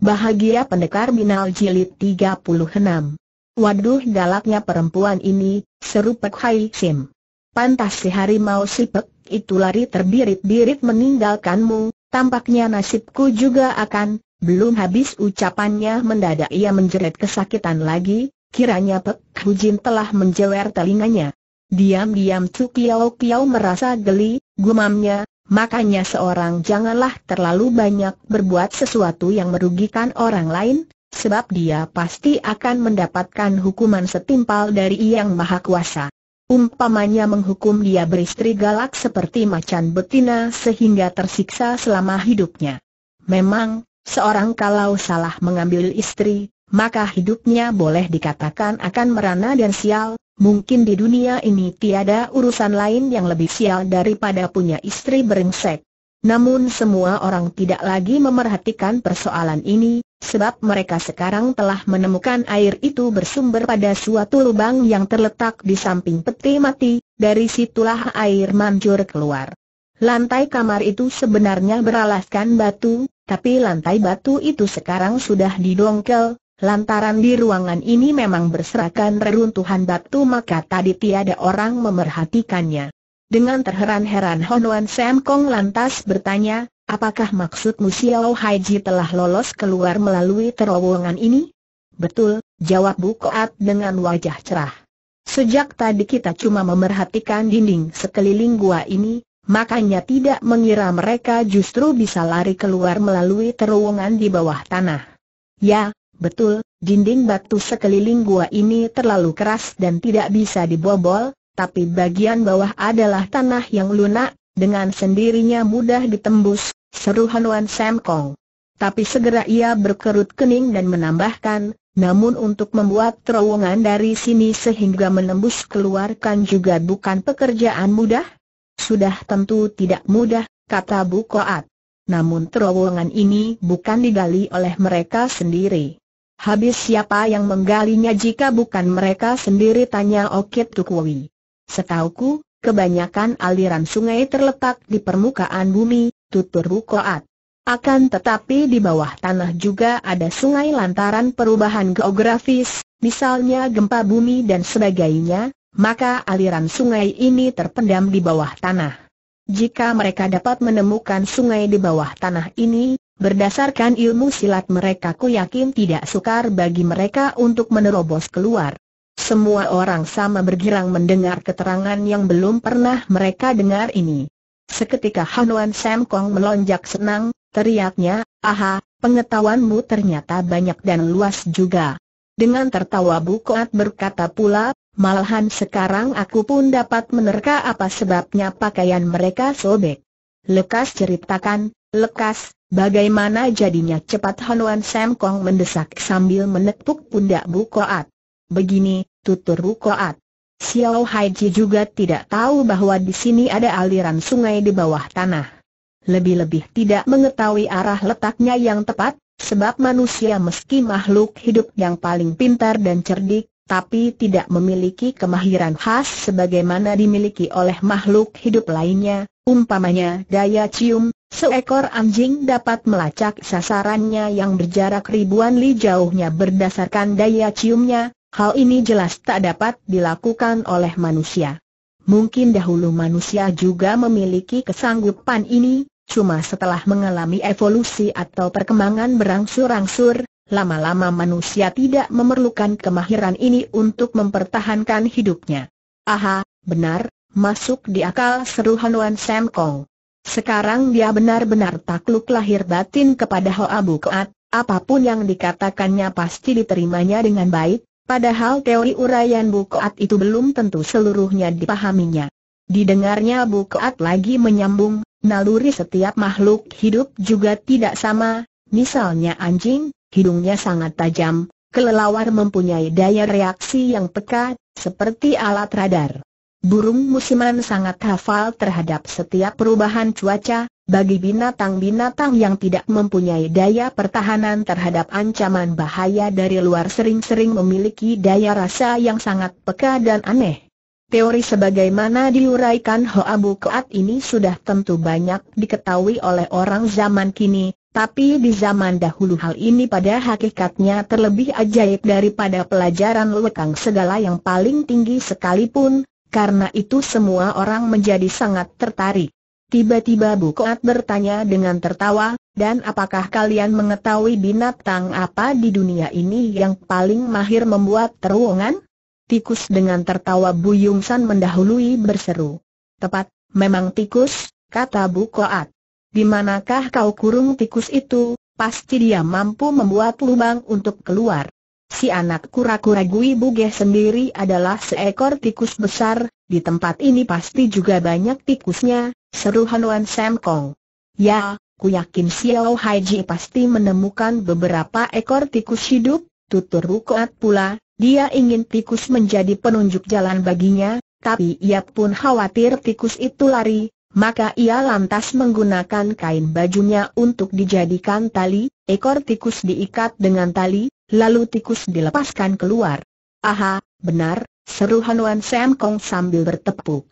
Bahagia Pendekar Binal Jilid 36 Waduh galaknya perempuan ini, seru Pek Hai Sim. Pantas si harimau si Pek itu lari terbirit-birit meninggalkanmu, tampaknya nasibku juga akan, belum habis ucapannya mendadak ia menjerit kesakitan lagi, kiranya Pek Hujin telah menjewer telinganya. Diam-diam Cu Kiao merasa geli, gumamnya, Makanya seorang janganlah terlalu banyak berbuat sesuatu yang merugikan orang lain, sebab dia pasti akan mendapatkan hukuman setimpal dari Yang Maha Kuasa. Umpamanya menghukum dia beristri galak seperti macan betina sehingga tersiksa selama hidupnya. Memang, seorang kalau salah mengambil istri, maka hidupnya boleh dikatakan akan merana dan sial, Mungkin di dunia ini tiada urusan lain yang lebih sial daripada punya istri beringsek. Namun semua orang tidak lagi memerhatikan persoalan ini, sebab mereka sekarang telah menemukan air itu bersumber pada suatu lubang yang terletak di samping peti mati, dari situlah air manjur keluar. Lantai kamar itu sebenarnya beralaskan batu, tapi lantai batu itu sekarang sudah didongkel, Lantaran di ruangan ini memang berserakan reruntuhan batu maka tadi tiada orang memerhatikannya. Dengan terheran-heran Wan Sam Kong lantas bertanya, apakah maksudmu Xiao Ji telah lolos keluar melalui terowongan ini? Betul, jawab Bu Koat dengan wajah cerah. Sejak tadi kita cuma memerhatikan dinding sekeliling gua ini, makanya tidak mengira mereka justru bisa lari keluar melalui terowongan di bawah tanah. Ya, Betul, dinding batu sekeliling gua ini terlalu keras dan tidak bisa dibobol, tapi bagian bawah adalah tanah yang lunak, dengan sendirinya mudah ditembus, seru Hanuan Sam Kong. Tapi segera ia berkerut kening dan menambahkan, namun untuk membuat terowongan dari sini sehingga menembus keluarkan juga bukan pekerjaan mudah. Sudah tentu tidak mudah, kata Bu Koat. Namun terowongan ini bukan digali oleh mereka sendiri. Habis siapa yang menggalinya jika bukan mereka sendiri tanya Okit Tukwui. Setauku, kebanyakan aliran sungai terletak di permukaan bumi, tutur Bukoat. Akan tetapi di bawah tanah juga ada sungai lantaran perubahan geografis, misalnya gempa bumi dan sebagainya, maka aliran sungai ini terpendam di bawah tanah. Jika mereka dapat menemukan sungai di bawah tanah ini, Berdasarkan ilmu silat mereka ku yakin tidak sukar bagi mereka untuk menerobos keluar. Semua orang sama bergirang mendengar keterangan yang belum pernah mereka dengar ini. Seketika Hanuan Sam Kong melonjak senang, teriaknya, aha, pengetahuanmu ternyata banyak dan luas juga. Dengan tertawa Bukoat berkata pula, Malahan sekarang aku pun dapat menerka apa sebabnya pakaian mereka sobek. Lekas ceritakan, lekas, Bagaimana jadinya cepat Hanuan Sam Kong mendesak sambil menepuk pundak Bu Koat. Begini, tutur Bu Koat. Xiao Haiji juga tidak tahu bahwa di sini ada aliran sungai di bawah tanah. Lebih-lebih tidak mengetahui arah letaknya yang tepat, sebab manusia meski makhluk hidup yang paling pintar dan cerdik, tapi tidak memiliki kemahiran khas sebagaimana dimiliki oleh makhluk hidup lainnya, umpamanya daya cium, Seekor anjing dapat melacak sasarannya yang berjarak ribuan li jauhnya berdasarkan daya ciumnya, hal ini jelas tak dapat dilakukan oleh manusia. Mungkin dahulu manusia juga memiliki kesanggupan ini, cuma setelah mengalami evolusi atau perkembangan berangsur-angsur, lama-lama manusia tidak memerlukan kemahiran ini untuk mempertahankan hidupnya. Aha, benar, masuk di akal seru Hanuan Sam Kong. Sekarang dia benar-benar takluk lahir batin kepada Hoa Keat. apapun yang dikatakannya pasti diterimanya dengan baik, padahal teori uraian Keat itu belum tentu seluruhnya dipahaminya. Didengarnya Keat lagi menyambung, naluri setiap makhluk hidup juga tidak sama, misalnya anjing, hidungnya sangat tajam, kelelawar mempunyai daya reaksi yang peka, seperti alat radar. Burung musiman sangat hafal terhadap setiap perubahan cuaca, bagi binatang-binatang yang tidak mempunyai daya pertahanan terhadap ancaman bahaya dari luar sering-sering memiliki daya rasa yang sangat peka dan aneh. Teori sebagaimana diuraikan Hoa Bukoat ini sudah tentu banyak diketahui oleh orang zaman kini, tapi di zaman dahulu hal ini pada hakikatnya terlebih ajaib daripada pelajaran lekang segala yang paling tinggi sekalipun, karena itu semua orang menjadi sangat tertarik. Tiba-tiba Bu Koat bertanya dengan tertawa, dan apakah kalian mengetahui binatang apa di dunia ini yang paling mahir membuat terowongan? Tikus dengan tertawa Bu Yung San mendahului berseru. Tepat, memang tikus, kata Bu Koat. Di manakah kau kurung tikus itu, pasti dia mampu membuat lubang untuk keluar. Si anak kura-kura Gui Bugeh sendiri adalah seekor tikus besar, di tempat ini pasti juga banyak tikusnya, seru Hanuan Sam Kong. Ya, ku yakin Xiao Ji pasti menemukan beberapa ekor tikus hidup, tutur Rukoat pula, dia ingin tikus menjadi penunjuk jalan baginya, tapi ia pun khawatir tikus itu lari, maka ia lantas menggunakan kain bajunya untuk dijadikan tali, ekor tikus diikat dengan tali, lalu tikus dilepaskan keluar. Aha, benar, seru Hanuan Sam Kong sambil bertepuk.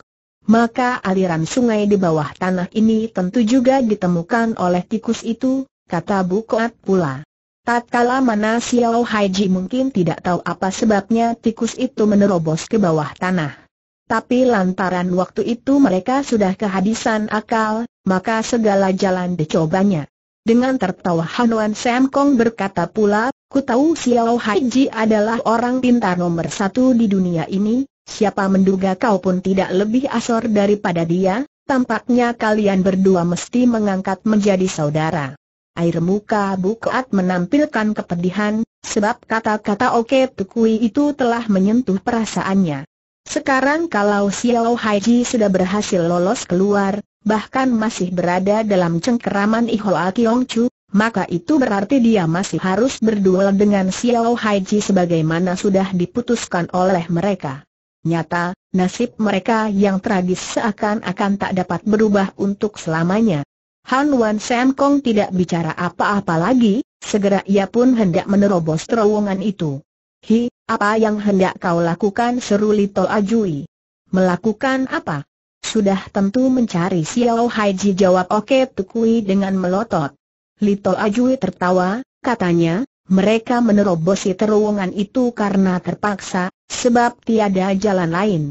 Maka aliran sungai di bawah tanah ini tentu juga ditemukan oleh tikus itu, kata Bu Koat pula. Tatkala mana Xiao Haiji mungkin tidak tahu apa sebabnya tikus itu menerobos ke bawah tanah. Tapi lantaran waktu itu mereka sudah kehabisan akal, maka segala jalan dicobanya. Dengan tertawa Hanuan Sam Kong berkata pula, ku tahu Xiao Haiji adalah orang pintar nomor satu di dunia ini, siapa menduga kau pun tidak lebih asor daripada dia, tampaknya kalian berdua mesti mengangkat menjadi saudara. Air muka Bukat menampilkan kepedihan, sebab kata-kata Oke Tukui itu telah menyentuh perasaannya. Sekarang kalau Xiao Haiji sudah berhasil lolos keluar, bahkan masih berada dalam cengkeraman Ihoa Kiong Chu, maka itu berarti dia masih harus berduel dengan Xiao Haiji sebagaimana sudah diputuskan oleh mereka. Nyata, nasib mereka yang tragis seakan-akan tak dapat berubah untuk selamanya. Han Wan Sam Kong tidak bicara apa-apa lagi, segera ia pun hendak menerobos terowongan itu. Hi, apa yang hendak kau lakukan seru Lito Ajui? Melakukan apa? Sudah tentu mencari Xiao Haiji jawab Oke Tukui dengan melotot. Lito Ajui tertawa, katanya, mereka menerobosi terowongan itu karena terpaksa, sebab tiada jalan lain.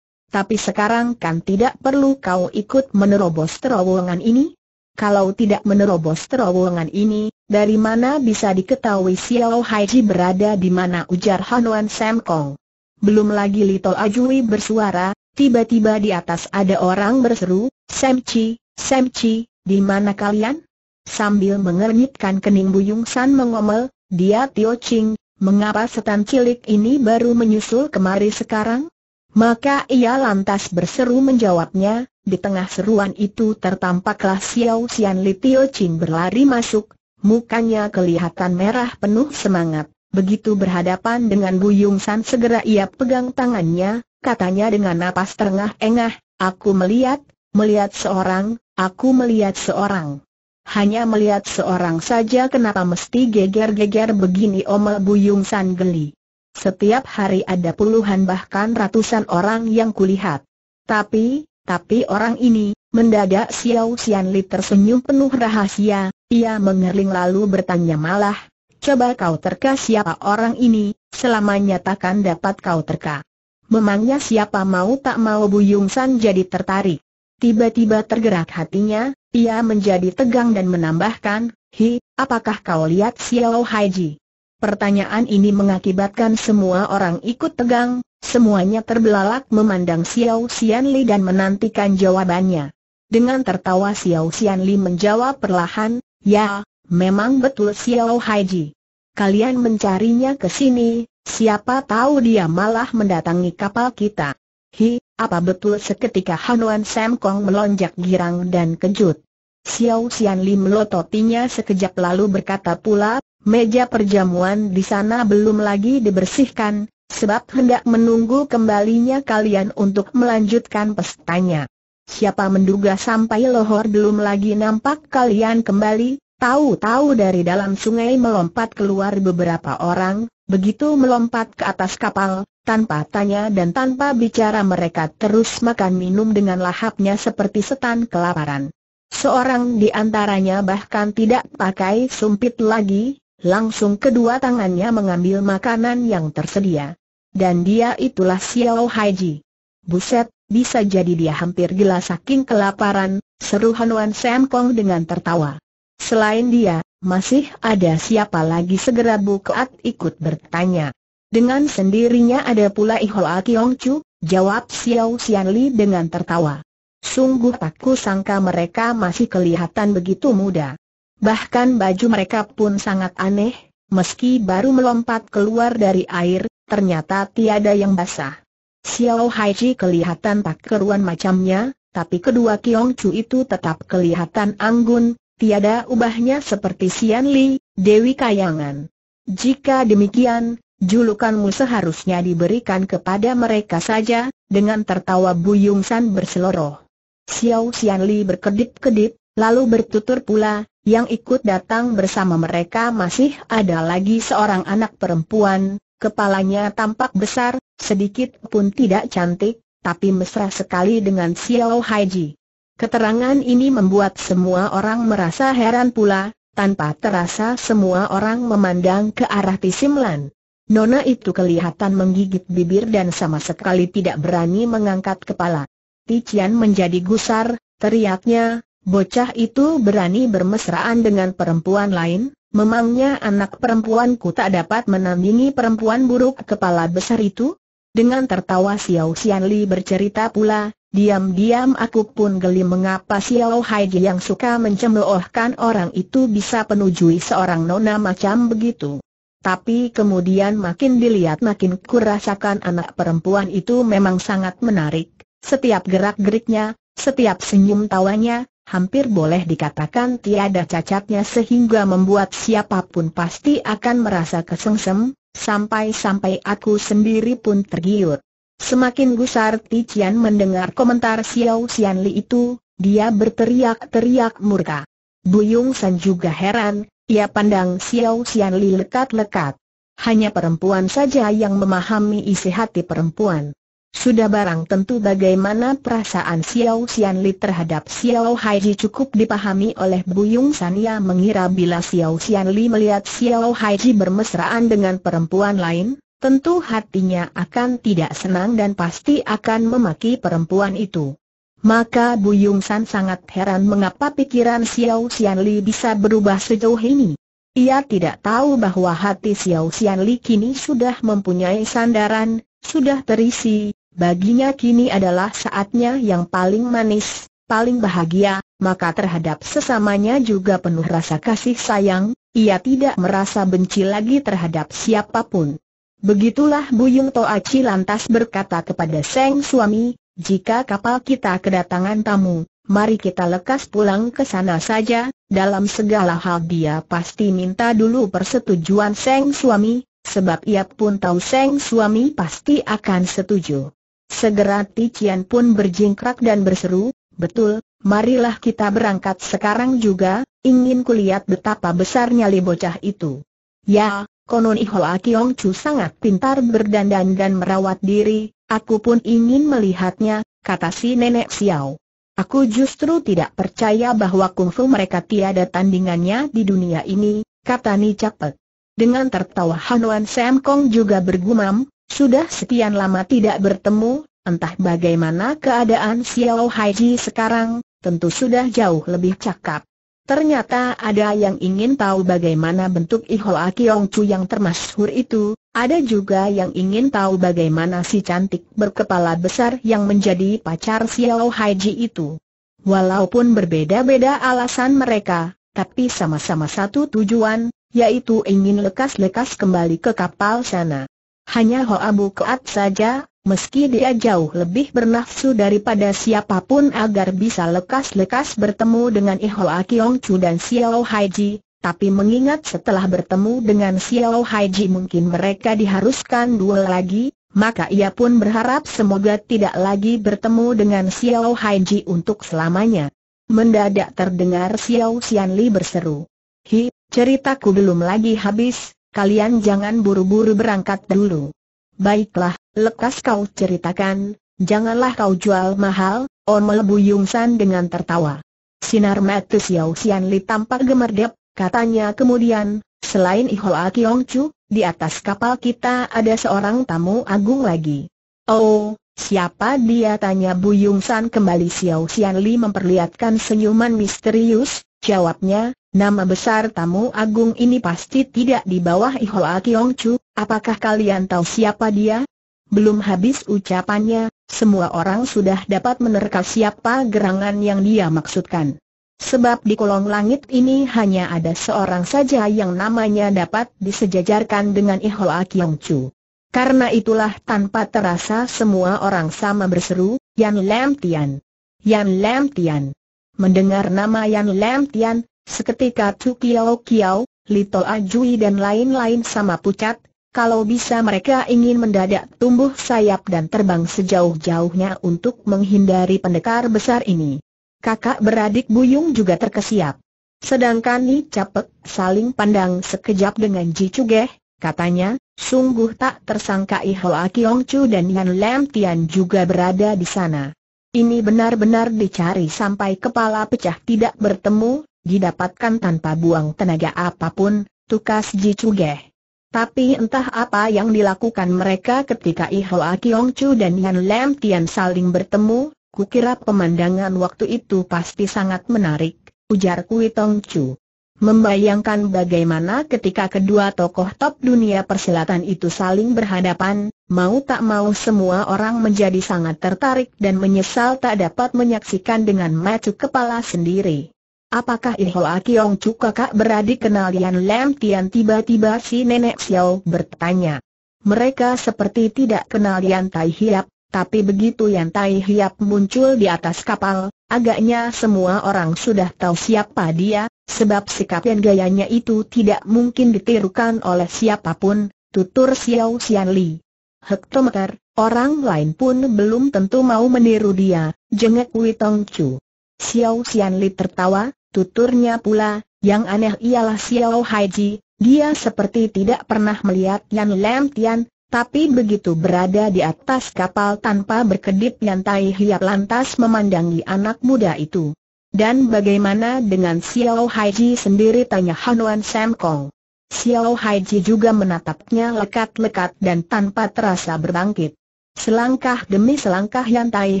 Tapi sekarang kan tidak perlu kau ikut menerobos terowongan ini? Kalau tidak menerobos terowongan ini, dari mana bisa diketahui Xiao Haiji berada di mana ujar Hanuan Sam Kong. Belum lagi Lito Ajui bersuara, tiba-tiba di atas ada orang berseru, Sam Chi, Sam Chi, di mana kalian? Sambil mengernyitkan kening Buyung San mengomel, dia Tio Ching, mengapa setan cilik ini baru menyusul kemari sekarang? Maka ia lantas berseru menjawabnya, di tengah seruan itu tertampaklah Xiao Xian Li Tio Ching berlari masuk, Mukanya kelihatan merah penuh semangat. Begitu berhadapan dengan Bu Yung San segera ia pegang tangannya, katanya dengan napas terengah-engah, aku melihat, melihat seorang, aku melihat seorang. Hanya melihat seorang saja kenapa mesti geger-geger begini omel Bu Yung San geli. Setiap hari ada puluhan bahkan ratusan orang yang kulihat. Tapi, tapi orang ini, mendadak Xiao Xianli tersenyum penuh rahasia, ia mengering lalu bertanya malah, coba kau terka siapa orang ini, selama nyatakan dapat kau terka. Memangnya siapa mau tak mau Buyung San jadi tertarik. Tiba-tiba tergerak hatinya, ia menjadi tegang dan menambahkan, Hi, apakah kau lihat Xiao Haiji? Pertanyaan ini mengakibatkan semua orang ikut tegang, semuanya terbelalak memandang Xiao Xianli dan menantikan jawabannya. Dengan tertawa Xiao Xianli menjawab perlahan, Ya, memang betul Xiao Haiji. Kalian mencarinya ke sini, siapa tahu dia malah mendatangi kapal kita. Hi, apa betul seketika Hanuan Sam Kong melonjak girang dan kejut. Xiao Xian Li melototinya sekejap lalu berkata pula, meja perjamuan di sana belum lagi dibersihkan, sebab hendak menunggu kembalinya kalian untuk melanjutkan pestanya siapa menduga sampai lohor belum lagi nampak kalian kembali, tahu-tahu dari dalam sungai melompat keluar beberapa orang, begitu melompat ke atas kapal, tanpa tanya dan tanpa bicara mereka terus makan minum dengan lahapnya seperti setan kelaparan. Seorang di antaranya bahkan tidak pakai sumpit lagi, langsung kedua tangannya mengambil makanan yang tersedia. Dan dia itulah Xiao Haiji. Buset, bisa jadi dia hampir gila saking kelaparan, seru Sam Kong dengan tertawa. Selain dia, masih ada siapa lagi segera Bukat ikut bertanya. Dengan sendirinya ada pula Ihoa Kiong Chu, jawab Xiao Xian Li dengan tertawa. Sungguh tak sangka mereka masih kelihatan begitu muda. Bahkan baju mereka pun sangat aneh, meski baru melompat keluar dari air, ternyata tiada yang basah. Xiao Haiji kelihatan tak keruan macamnya, tapi kedua Kiong Chu itu tetap kelihatan anggun, tiada ubahnya seperti Sian Li, Dewi Kayangan. Jika demikian, julukanmu seharusnya diberikan kepada mereka saja, dengan tertawa Buyung San berseloroh. Xiao Sian Li berkedip-kedip, lalu bertutur pula, yang ikut datang bersama mereka masih ada lagi seorang anak perempuan, Kepalanya tampak besar, sedikit pun tidak cantik, tapi mesra sekali dengan Xiao Haiji. Keterangan ini membuat semua orang merasa heran pula, tanpa terasa semua orang memandang ke arah Tisimlan. Nona itu kelihatan menggigit bibir dan sama sekali tidak berani mengangkat kepala. Tician menjadi gusar, teriaknya, bocah itu berani bermesraan dengan perempuan lain, Memangnya anak perempuanku tak dapat menandingi perempuan buruk kepala besar itu? Dengan tertawa Xiao Xianli bercerita pula, diam-diam aku pun geli mengapa Xiao Haiji yang suka mencemoohkan orang itu bisa penujui seorang nona macam begitu. Tapi kemudian makin dilihat makin kurasakan anak perempuan itu memang sangat menarik. Setiap gerak-geriknya, setiap senyum tawanya, hampir boleh dikatakan tiada cacatnya sehingga membuat siapapun pasti akan merasa kesengsem, sampai-sampai aku sendiri pun tergiur. Semakin gusar Tician mendengar komentar Xiao Xianli itu, dia berteriak-teriak murka. Buyung San juga heran, ia pandang Xiao Xianli lekat-lekat. Hanya perempuan saja yang memahami isi hati perempuan. Sudah barang tentu bagaimana perasaan Xiao Xianli terhadap Xiao Haiji cukup dipahami oleh Bu Buyung Sania mengira bila Xiao Xianli melihat Xiao Haiji bermesraan dengan perempuan lain, tentu hatinya akan tidak senang dan pasti akan memaki perempuan itu. Maka Bu Buyung San sangat heran mengapa pikiran Xiao Xianli bisa berubah sejauh ini. Ia tidak tahu bahwa hati Xiao Xianli kini sudah mempunyai sandaran, sudah terisi, Baginya kini adalah saatnya yang paling manis, paling bahagia, maka terhadap sesamanya juga penuh rasa kasih sayang, ia tidak merasa benci lagi terhadap siapapun. Begitulah Buyung Toaci lantas berkata kepada Seng suami, jika kapal kita kedatangan tamu, mari kita lekas pulang ke sana saja, dalam segala hal dia pasti minta dulu persetujuan Seng suami, sebab ia pun tahu Seng suami pasti akan setuju. Segera Tician pun berjingkrak dan berseru, betul, marilah kita berangkat sekarang juga, ingin kulihat betapa besarnya li bocah itu. Ya, konon Ihoa Kiong Chu sangat pintar berdandan dan merawat diri, aku pun ingin melihatnya, kata si nenek Xiao. Aku justru tidak percaya bahwa kungfu mereka tiada tandingannya di dunia ini, kata Ni Capek. Dengan tertawa Hanuan Sam Kong juga bergumam, sudah sekian lama tidak bertemu, entah bagaimana keadaan Xiao Haiji sekarang, tentu sudah jauh lebih cakap. Ternyata ada yang ingin tahu bagaimana bentuk Ihoa Kiong Chu yang termasyhur itu, ada juga yang ingin tahu bagaimana si cantik berkepala besar yang menjadi pacar Xiao Haiji itu. Walaupun berbeda-beda alasan mereka, tapi sama-sama satu tujuan, yaitu ingin lekas-lekas kembali ke kapal sana hanya Hoabu Keat saja, meski dia jauh lebih bernafsu daripada siapapun agar bisa lekas-lekas bertemu dengan Ihoa Kiong Chu dan Xiao Haiji, tapi mengingat setelah bertemu dengan Xiao Haiji mungkin mereka diharuskan dua lagi, maka ia pun berharap semoga tidak lagi bertemu dengan Xiao Haiji untuk selamanya. Mendadak terdengar Xiao Xianli berseru. Hi, ceritaku belum lagi habis, kalian jangan buru-buru berangkat dulu. Baiklah, lekas kau ceritakan, janganlah kau jual mahal, omel oh Buyung San dengan tertawa. Sinar mata Xiao Xian tampak gemerdep, katanya kemudian, selain Ihoa Kiong Chu, di atas kapal kita ada seorang tamu agung lagi. Oh, siapa dia tanya Buyung San kembali Xiao Xian memperlihatkan senyuman misterius, Jawabnya, nama besar tamu agung ini pasti tidak di bawah Ihoa Kiong Chu, apakah kalian tahu siapa dia? Belum habis ucapannya, semua orang sudah dapat menerka siapa gerangan yang dia maksudkan. Sebab di kolong langit ini hanya ada seorang saja yang namanya dapat disejajarkan dengan Ihoa Kiong Chu. Karena itulah tanpa terasa semua orang sama berseru, Yan Lam Tian. Yan Lam Tian. Mendengar nama Yan Lam Tian, seketika Chu Kiao Kiao, Lito Ajui dan lain-lain sama pucat, kalau bisa mereka ingin mendadak tumbuh sayap dan terbang sejauh-jauhnya untuk menghindari pendekar besar ini. Kakak beradik Buyung juga terkesiap. Sedangkan Ni Capek saling pandang sekejap dengan Ji Cugeh, katanya, sungguh tak tersangka Ihoa Kiong Chu dan Yan Lam Tian juga berada di sana. Ini benar-benar dicari sampai kepala pecah tidak bertemu, didapatkan tanpa buang tenaga apapun, tukas Ji Chugeh. Tapi entah apa yang dilakukan mereka ketika Ihoa Kiong Chu dan Yan Lam Tian saling bertemu, kukira pemandangan waktu itu pasti sangat menarik, ujar Kui Tong Chu. Membayangkan bagaimana ketika kedua tokoh top dunia persilatan itu saling berhadapan, mau tak mau semua orang menjadi sangat tertarik dan menyesal tak dapat menyaksikan dengan mata kepala sendiri. Apakah Ihoa Kiong Chu kakak beradik kenalian Lam Tian tiba-tiba si nenek Xiao bertanya. Mereka seperti tidak kenalian Tai Hiap, tapi begitu Yan Tai Hiap muncul di atas kapal, agaknya semua orang sudah tahu siapa dia, sebab sikap dan gayanya itu tidak mungkin ditirukan oleh siapapun, tutur Xiao Xian Li. Hektometer, orang lain pun belum tentu mau meniru dia, jengek Wei Tong Chu. Xiao Xian Li tertawa, tuturnya pula, yang aneh ialah Xiao Haiji, dia seperti tidak pernah melihat Yan Lam Tian, tapi begitu berada di atas kapal tanpa berkedip nyantai Hiap lantas memandangi anak muda itu. Dan bagaimana dengan Xiao Haiji sendiri tanya Hanuan Sam Kong. Xiao Haiji juga menatapnya lekat-lekat dan tanpa terasa berbangkit. Selangkah demi selangkah yang Yantai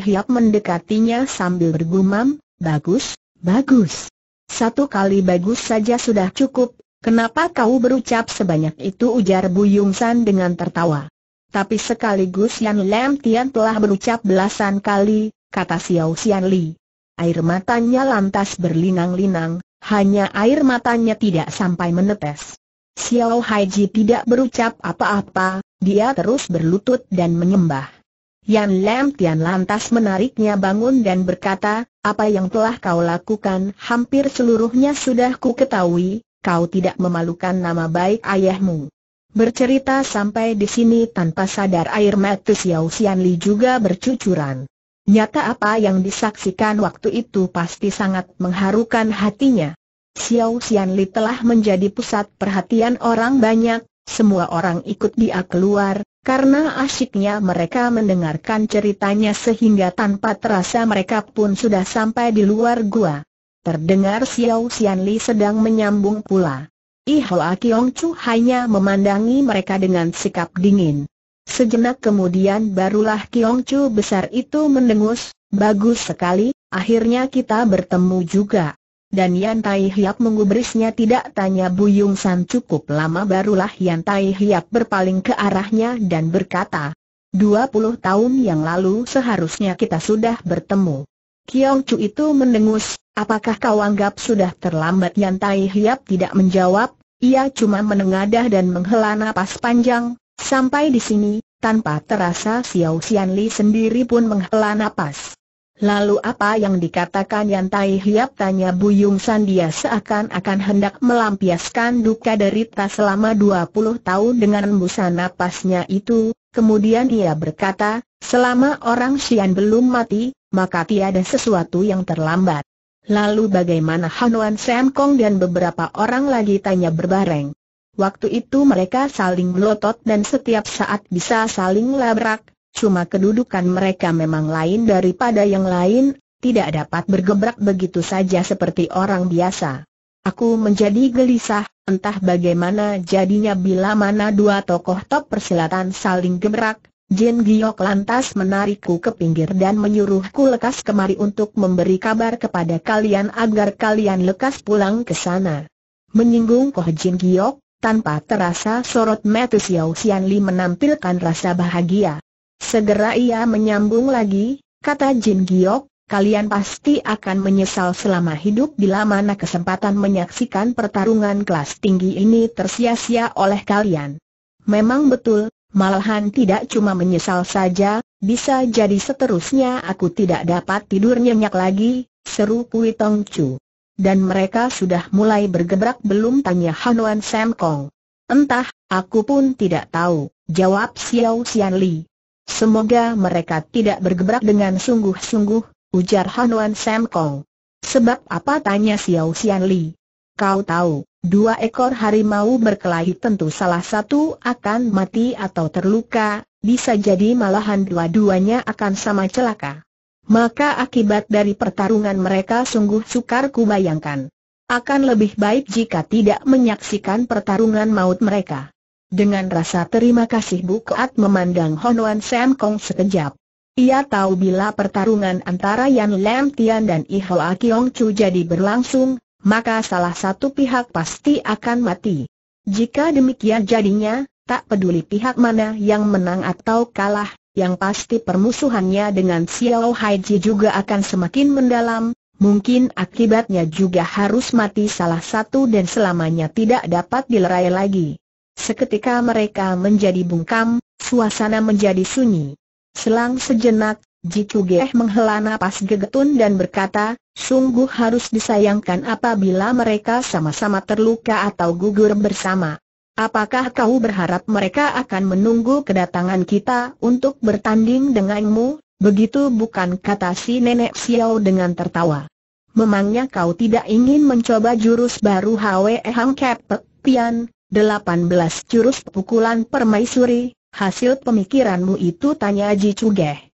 Hiap mendekatinya sambil bergumam, bagus, bagus. Satu kali bagus saja sudah cukup, Kenapa kau berucap sebanyak itu ujar Bu Yung San dengan tertawa. Tapi sekaligus Yan Lam Tian telah berucap belasan kali, kata Xiao Xian Li. Air matanya lantas berlinang-linang, hanya air matanya tidak sampai menetes. Xiao Haiji tidak berucap apa-apa, dia terus berlutut dan menyembah. Yan Lam Tian lantas menariknya bangun dan berkata, apa yang telah kau lakukan hampir seluruhnya sudah ku ketahui, kau tidak memalukan nama baik ayahmu. Bercerita sampai di sini tanpa sadar air mata Xiao Xianli juga bercucuran. Nyata apa yang disaksikan waktu itu pasti sangat mengharukan hatinya. Xiao Xianli telah menjadi pusat perhatian orang banyak, semua orang ikut dia keluar, karena asyiknya mereka mendengarkan ceritanya sehingga tanpa terasa mereka pun sudah sampai di luar gua. Terdengar Xiao Xianli sedang menyambung pula. Ih Hoa Kiong Chu hanya memandangi mereka dengan sikap dingin. Sejenak kemudian barulah Kiong Chu besar itu mendengus, bagus sekali, akhirnya kita bertemu juga. Dan Yan Tai Hiap mengubrisnya tidak tanya Buyung San cukup lama barulah Yan Tai Hiap berpaling ke arahnya dan berkata, 20 tahun yang lalu seharusnya kita sudah bertemu. Kiong Chu itu mendengus, Apakah kau anggap sudah terlambat Yantai Hiap tidak menjawab, ia cuma menengadah dan menghela napas panjang, sampai di sini, tanpa terasa Xiao Xianli sendiri pun menghela napas. Lalu apa yang dikatakan Yantai Hiap tanya Buyung San dia seakan-akan hendak melampiaskan duka derita selama dua puluh tahun dengan busa napasnya itu, kemudian ia berkata, selama orang Xian belum mati, maka tiada sesuatu yang terlambat. Lalu bagaimana Hanuan Sam Kong dan beberapa orang lagi tanya berbareng. Waktu itu mereka saling melotot dan setiap saat bisa saling labrak, cuma kedudukan mereka memang lain daripada yang lain, tidak dapat bergebrak begitu saja seperti orang biasa. Aku menjadi gelisah, entah bagaimana jadinya bila mana dua tokoh top persilatan saling gebrak, Jin Giok lantas menarikku ke pinggir dan menyuruhku lekas kemari untuk memberi kabar kepada kalian agar kalian lekas pulang ke sana. Menyinggung Koh Jin Giok, tanpa terasa sorot Matthew Xiao Li menampilkan rasa bahagia. Segera ia menyambung lagi, kata Jin Giok, kalian pasti akan menyesal selama hidup bila mana kesempatan menyaksikan pertarungan kelas tinggi ini tersia-sia oleh kalian. Memang betul, Malahan tidak cuma menyesal saja, bisa jadi seterusnya aku tidak dapat tidur nyenyak lagi, seru Kui Tong Chu. Dan mereka sudah mulai bergebrak belum tanya Hanuan Sam Kong. Entah, aku pun tidak tahu, jawab Xiao Xian Li. Semoga mereka tidak bergebrak dengan sungguh-sungguh, ujar Hanuan Sam Kong. Sebab apa tanya Xiao Xian Li? Kau tahu, dua ekor harimau berkelahi tentu salah satu akan mati atau terluka, bisa jadi malahan dua-duanya akan sama celaka. Maka akibat dari pertarungan mereka sungguh sukar kubayangkan. Akan lebih baik jika tidak menyaksikan pertarungan maut mereka. Dengan rasa terima kasih Koat memandang Honuan Sam Kong sekejap. Ia tahu bila pertarungan antara Yan Lam Tian dan Ihoa Akiong Chu jadi berlangsung, maka salah satu pihak pasti akan mati. Jika demikian jadinya, tak peduli pihak mana yang menang atau kalah, yang pasti permusuhannya dengan Xiao Haiji juga akan semakin mendalam, mungkin akibatnya juga harus mati salah satu dan selamanya tidak dapat dilerai lagi. Seketika mereka menjadi bungkam, suasana menjadi sunyi. Selang sejenak, Jitu Geh menghela napas gegetun dan berkata, sungguh harus disayangkan apabila mereka sama-sama terluka atau gugur bersama. Apakah kau berharap mereka akan menunggu kedatangan kita untuk bertanding denganmu? Begitu bukan kata si nenek Xiao dengan tertawa. Memangnya kau tidak ingin mencoba jurus baru Hwe Hang Kep Pian, 18 jurus pukulan permaisuri, hasil pemikiranmu itu tanya Ji Geh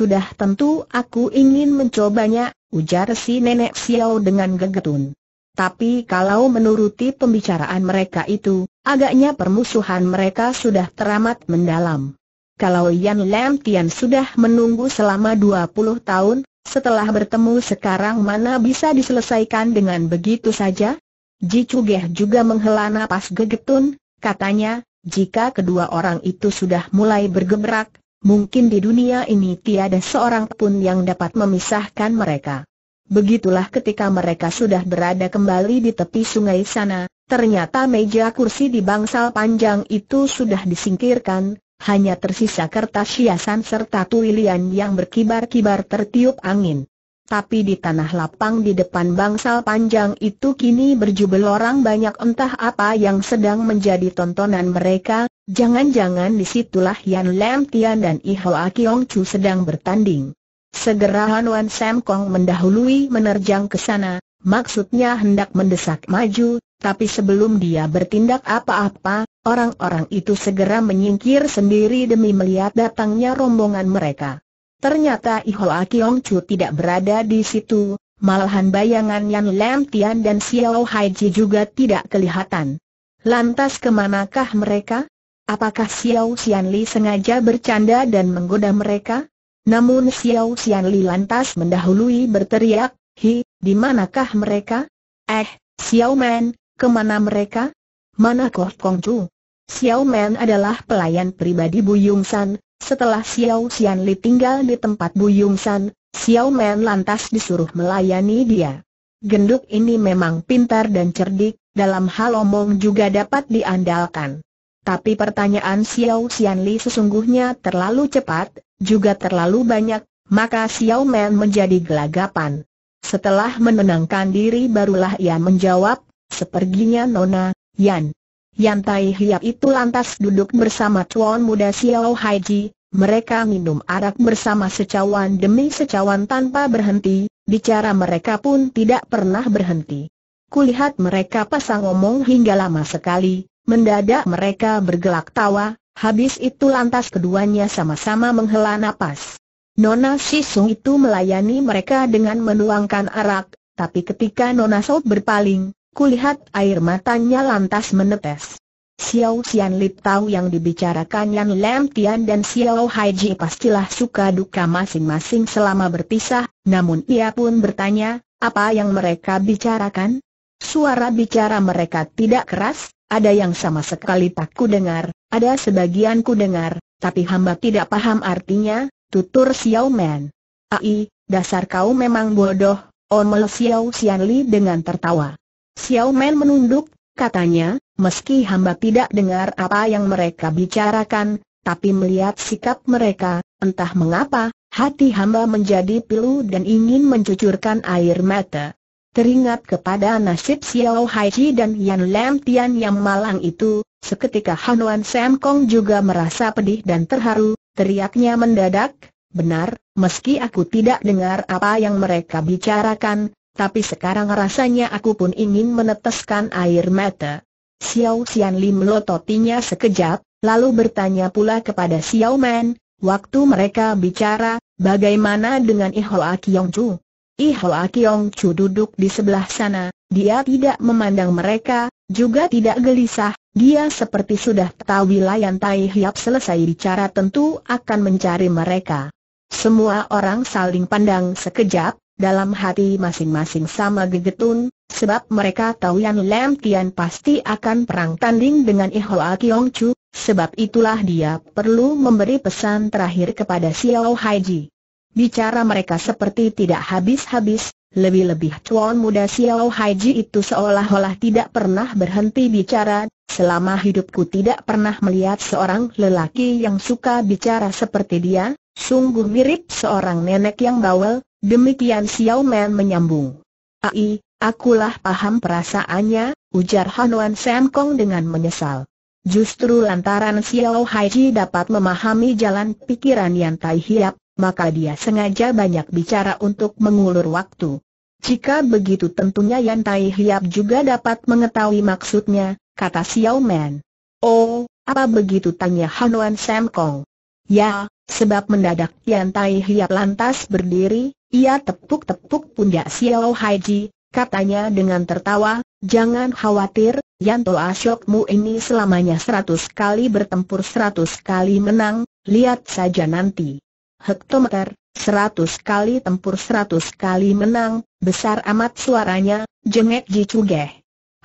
sudah tentu aku ingin mencobanya, ujar si nenek Xiao dengan gegetun. Tapi kalau menuruti pembicaraan mereka itu, agaknya permusuhan mereka sudah teramat mendalam. Kalau Yan Lam Tian sudah menunggu selama 20 tahun, setelah bertemu sekarang mana bisa diselesaikan dengan begitu saja? Ji Chugeh juga menghela napas gegetun, katanya, jika kedua orang itu sudah mulai bergebrak, Mungkin di dunia ini tiada seorang pun yang dapat memisahkan mereka. Begitulah ketika mereka sudah berada kembali di tepi sungai sana, ternyata meja kursi di bangsal panjang itu sudah disingkirkan, hanya tersisa kertas hiasan serta tulian yang berkibar-kibar tertiup angin. Tapi di tanah lapang di depan bangsal panjang itu kini berjubel orang banyak entah apa yang sedang menjadi tontonan mereka, Jangan-jangan disitulah Yan Lam Tian dan I A Kiong Chu sedang bertanding. Segera Han Wan Sam Kong mendahului menerjang ke sana, maksudnya hendak mendesak maju, tapi sebelum dia bertindak apa-apa, orang-orang itu segera menyingkir sendiri demi melihat datangnya rombongan mereka. Ternyata I A Kiong Chu tidak berada di situ, malahan bayangan Yan Lam Tian dan Xiao Hai Ji juga tidak kelihatan. Lantas kemanakah mereka? Apakah Xiao Xianli sengaja bercanda dan menggoda mereka? Namun Xiao Xianli lantas mendahului berteriak, Hi, di manakah mereka? Eh, Xiao Men, kemana mereka? Mana Koh Kong Chu? Xiao Men adalah pelayan pribadi Bu Yung San, setelah Xiao Xianli tinggal di tempat Bu Yung San, Xiao Men lantas disuruh melayani dia. Genduk ini memang pintar dan cerdik, dalam hal omong juga dapat diandalkan. Tapi pertanyaan Xiao Xianli sesungguhnya terlalu cepat, juga terlalu banyak, maka Xiao Men menjadi gelagapan. Setelah menenangkan diri barulah ia menjawab, seperginya Nona, Yan. Yan Tai Hiap itu lantas duduk bersama tuan muda Xiao Haiji, mereka minum arak bersama secawan demi secawan tanpa berhenti, bicara mereka pun tidak pernah berhenti. Kulihat mereka pasang omong hingga lama sekali, Mendadak mereka bergelak tawa, habis itu lantas keduanya sama-sama menghela nafas. Nona Sisung itu melayani mereka dengan menuangkan arak, tapi ketika Nona So berpaling, kulihat air matanya lantas menetes. Xiao Xian Lip tahu yang dibicarakan Yan Lam Tian dan Xiao Hai Ji pastilah suka duka masing-masing selama berpisah, namun ia pun bertanya, apa yang mereka bicarakan? Suara bicara mereka tidak keras, ada yang sama sekali tak ku dengar, ada sebagian ku dengar, tapi hamba tidak paham artinya, tutur Xiao Men. Ai, dasar kau memang bodoh, omel Xiao Xianli dengan tertawa. Xiao Men menunduk, katanya, meski hamba tidak dengar apa yang mereka bicarakan, tapi melihat sikap mereka, entah mengapa, hati hamba menjadi pilu dan ingin mencucurkan air mata. Teringat kepada nasib Xiao Haiji dan Yan Lam Tian yang malang itu, seketika Hanuan Sam Kong juga merasa pedih dan terharu, teriaknya mendadak, benar, meski aku tidak dengar apa yang mereka bicarakan, tapi sekarang rasanya aku pun ingin meneteskan air mata. Xiao Xian Lim melototinya sekejap, lalu bertanya pula kepada Xiao Man, waktu mereka bicara, bagaimana dengan Ihoa Kiong Chu? I Hoa Kiong Chu duduk di sebelah sana, dia tidak memandang mereka, juga tidak gelisah, dia seperti sudah tahu wilayah Tai Hiap selesai bicara tentu akan mencari mereka. Semua orang saling pandang sekejap, dalam hati masing-masing sama gegetun, sebab mereka tahu Yan Lam Tian pasti akan perang tanding dengan I Hoa Kiong Chu, sebab itulah dia perlu memberi pesan terakhir kepada Xiao Haiji. Bicara mereka seperti tidak habis-habis, lebih-lebih cuan muda Xiao Haiji itu seolah-olah tidak pernah berhenti bicara, selama hidupku tidak pernah melihat seorang lelaki yang suka bicara seperti dia, sungguh mirip seorang nenek yang bawel, demikian Xiao Man menyambung. Ai, akulah paham perasaannya, ujar Hanuan Sam Kong dengan menyesal. Justru lantaran Xiao Haiji dapat memahami jalan pikiran yang tai hiap, maka dia sengaja banyak bicara untuk mengulur waktu. Jika begitu tentunya Yan Tai Hiap juga dapat mengetahui maksudnya, kata Xiao Men. Oh, apa begitu tanya Hanuan Sam Kong? Ya, sebab mendadak Yan Tai Hiap lantas berdiri, ia tepuk-tepuk punya Xiao Haiji, katanya dengan tertawa, jangan khawatir, Yanto Asyokmu ini selamanya seratus kali bertempur seratus kali menang, lihat saja nanti hektometer, seratus kali tempur seratus kali menang, besar amat suaranya, jengek Ji Chugeh.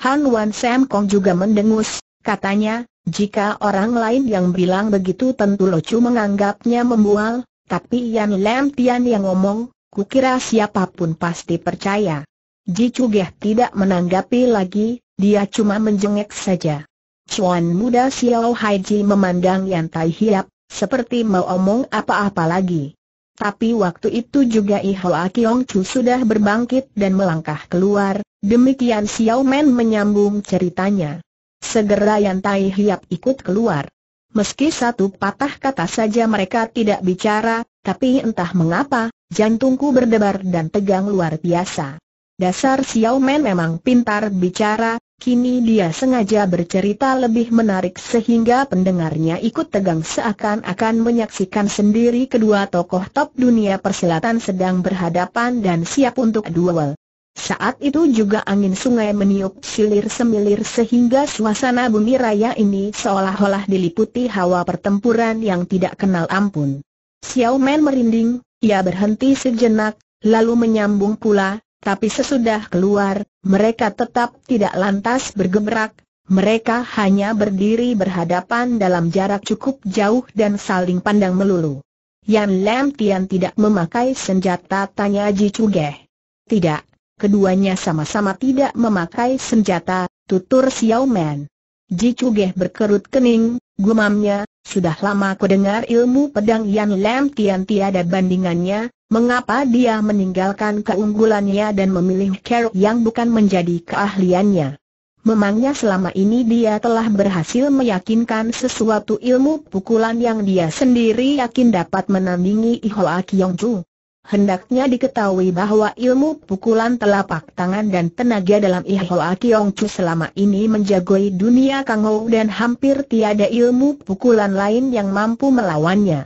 Han Wan Sam Kong juga mendengus, katanya, jika orang lain yang bilang begitu tentu Lo cu menganggapnya membual, tapi Yan Lam Tian yang ngomong, kukira siapapun pasti percaya. Ji Chugeh tidak menanggapi lagi, dia cuma menjengek saja. Chuan muda Xiao Haiji memandang Yan Tai Hiap, seperti mau omong apa-apa lagi. Tapi waktu itu juga Ihoa Kiong Chu sudah berbangkit dan melangkah keluar, demikian Xiao Men menyambung ceritanya. Segera Yan Tai Hiap ikut keluar. Meski satu patah kata saja mereka tidak bicara, tapi entah mengapa, jantungku berdebar dan tegang luar biasa. Dasar Xiao Men memang pintar bicara, Kini dia sengaja bercerita lebih menarik sehingga pendengarnya ikut tegang seakan-akan menyaksikan sendiri kedua tokoh top dunia perselatan sedang berhadapan dan siap untuk duel. Saat itu juga angin sungai meniup silir semilir sehingga suasana bumi raya ini seolah-olah diliputi hawa pertempuran yang tidak kenal ampun. Xiao Men merinding, ia berhenti sejenak, lalu menyambung pula, tapi sesudah keluar, mereka tetap tidak lantas bergemerak, mereka hanya berdiri berhadapan dalam jarak cukup jauh dan saling pandang melulu. Yan Lam Tian tidak memakai senjata tanya Ji Chugeh. Tidak, keduanya sama-sama tidak memakai senjata, tutur Xiao Men. Ji Chugeh berkerut kening, Gumamnya, sudah lama ku dengar ilmu pedang Yan Lam Tian tiada bandingannya, mengapa dia meninggalkan keunggulannya dan memilih kerok yang bukan menjadi keahliannya. Memangnya selama ini dia telah berhasil meyakinkan sesuatu ilmu pukulan yang dia sendiri yakin dapat menandingi Ihoa Kyong Chu hendaknya diketahui bahwa ilmu pukulan telapak tangan dan tenaga dalam Ihoa Kiong Chu selama ini menjagoi dunia Kangou dan hampir tiada ilmu pukulan lain yang mampu melawannya.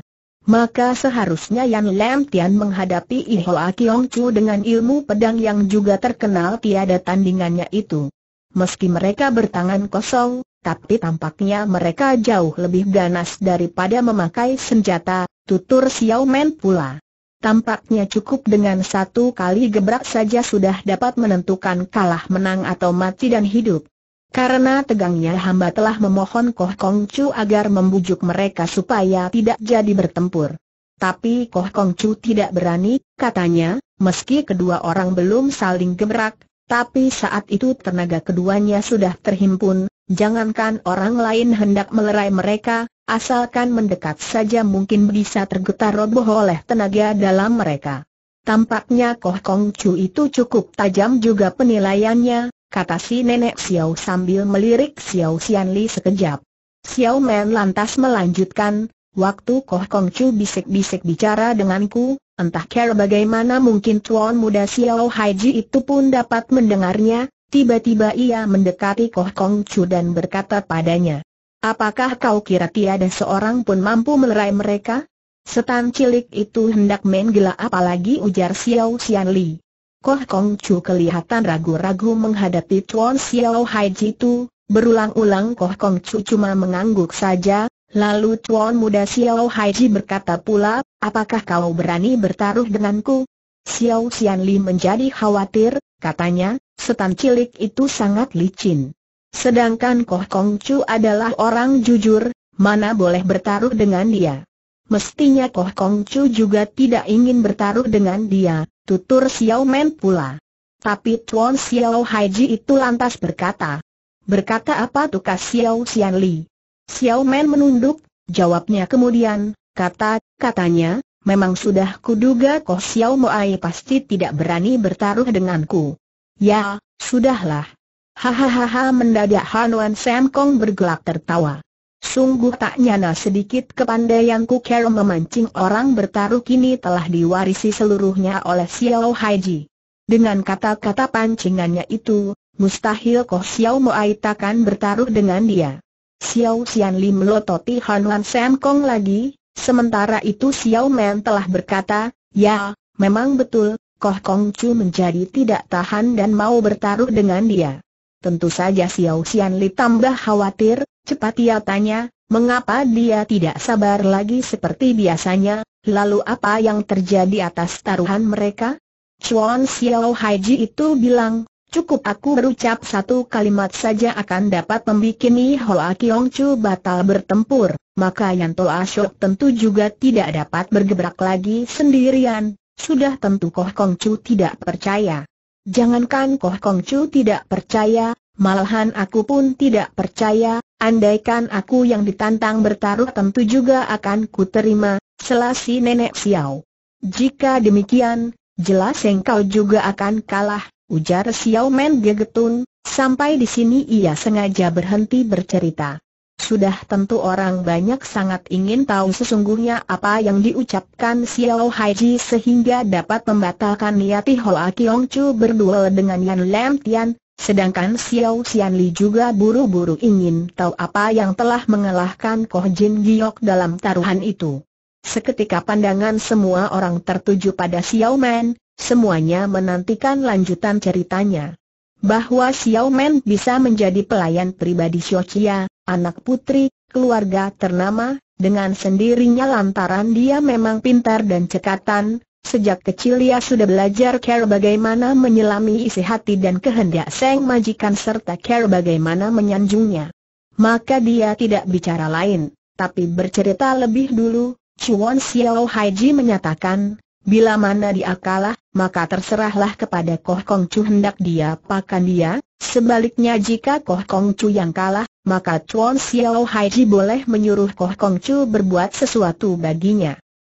Maka seharusnya Yan Lam Tian menghadapi Ihoa Kiong Chu dengan ilmu pedang yang juga terkenal tiada tandingannya itu. Meski mereka bertangan kosong, tapi tampaknya mereka jauh lebih ganas daripada memakai senjata, tutur Xiao Men pula. Tampaknya cukup dengan satu kali gebrak saja sudah dapat menentukan kalah menang atau mati dan hidup. Karena tegangnya hamba telah memohon Koh Kong Chu agar membujuk mereka supaya tidak jadi bertempur. Tapi Koh Kong Chu tidak berani, katanya, meski kedua orang belum saling gebrak, tapi saat itu tenaga keduanya sudah terhimpun, Jangankan orang lain hendak melerai mereka, asalkan mendekat saja mungkin bisa tergetar roboh oleh tenaga dalam mereka. Tampaknya Koh Kong Chu itu cukup tajam juga penilaiannya, kata si nenek Xiao sambil melirik Xiao Xianli sekejap. Xiao Men lantas melanjutkan, waktu Koh Kong Chu bisik-bisik bicara denganku, entah kira bagaimana mungkin tuan muda Xiao Haiji itu pun dapat mendengarnya, Tiba-tiba ia mendekati Koh Kong Chu dan berkata padanya, Apakah kau kira tiada seorang pun mampu melerai mereka? Setan cilik itu hendak main gila apalagi ujar Xiao Xian Li. Koh Kong Chu kelihatan ragu-ragu menghadapi Chuan Xiao Hai Jitu, berulang-ulang Koh Kong Chu cuma mengangguk saja, lalu Chuan muda Xiao Hai Ji berkata pula, apakah kau berani bertaruh denganku? Xiao Xianli menjadi khawatir, katanya, setan cilik itu sangat licin. Sedangkan Koh Kong Chu adalah orang jujur, mana boleh bertaruh dengan dia. Mestinya Koh Kong Chu juga tidak ingin bertaruh dengan dia, tutur Xiao Men pula. Tapi Tuan Xiao Haiji itu lantas berkata, Berkata apa tukas Xiao Xianli? Xiao Men menunduk, jawabnya kemudian, kata, katanya, Memang sudah kuduga Koh Xiao Moai pasti tidak berani bertaruh denganku. Ya, sudahlah. Hahaha mendadak Han Wan Sam Kong bergelak tertawa. Sungguh tak nyana sedikit kepandaianku cara memancing orang bertaruh kini telah diwarisi seluruhnya oleh Xiao Haiji. Dengan kata-kata pancingannya itu, mustahil Koh Xiao Moai takkan bertaruh dengan dia. Xiao Xian Lim melototi Wan Sam Kong lagi, Sementara itu Xiao Men telah berkata, ya, memang betul, Koh Kong Chu menjadi tidak tahan dan mau bertaruh dengan dia. Tentu saja Xiao Xian Li tambah khawatir, cepat ia tanya, mengapa dia tidak sabar lagi seperti biasanya, lalu apa yang terjadi atas taruhan mereka? Chuan Xiao Haiji itu bilang, Cukup aku berucap satu kalimat saja akan dapat membuat Hoa Kiong Chu batal bertempur, maka Yanto Ashok tentu juga tidak dapat bergerak lagi sendirian, sudah tentu Koh Kong Chu tidak percaya. Jangankan Koh Kong Chu tidak percaya, malahan aku pun tidak percaya, andaikan aku yang ditantang bertaruh tentu juga akan kuterima, selasi nenek Xiao. Jika demikian, jelas engkau juga akan kalah, ujar Xiao Men gegetun, sampai di sini ia sengaja berhenti bercerita. Sudah tentu orang banyak sangat ingin tahu sesungguhnya apa yang diucapkan Xiao Haiji sehingga dapat membatalkan niati Hoa Kiong Chu berduel dengan Yan Lam Tian, sedangkan Xiao Xian Li juga buru-buru ingin tahu apa yang telah mengalahkan Koh Jin Giok dalam taruhan itu. Seketika pandangan semua orang tertuju pada Xiao Man, Semuanya menantikan lanjutan ceritanya. Bahwa Xiao Men bisa menjadi pelayan pribadi Chia, anak putri, keluarga ternama, dengan sendirinya lantaran dia memang pintar dan cekatan, Sejak kecil ia sudah belajar care bagaimana menyelami isi hati dan kehendak sang majikan serta care bagaimana menyanjungnya. Maka dia tidak bicara lain, tapi bercerita lebih dulu, Chuan Xiao Haiji menyatakan, Bila mana dia kalah, maka terserahlah kepada Koh Kong Chu hendak dia pakan dia, sebaliknya jika Koh Kong Chu yang kalah, maka Chuan Xiao Ji boleh menyuruh Koh Kong Chu berbuat sesuatu baginya.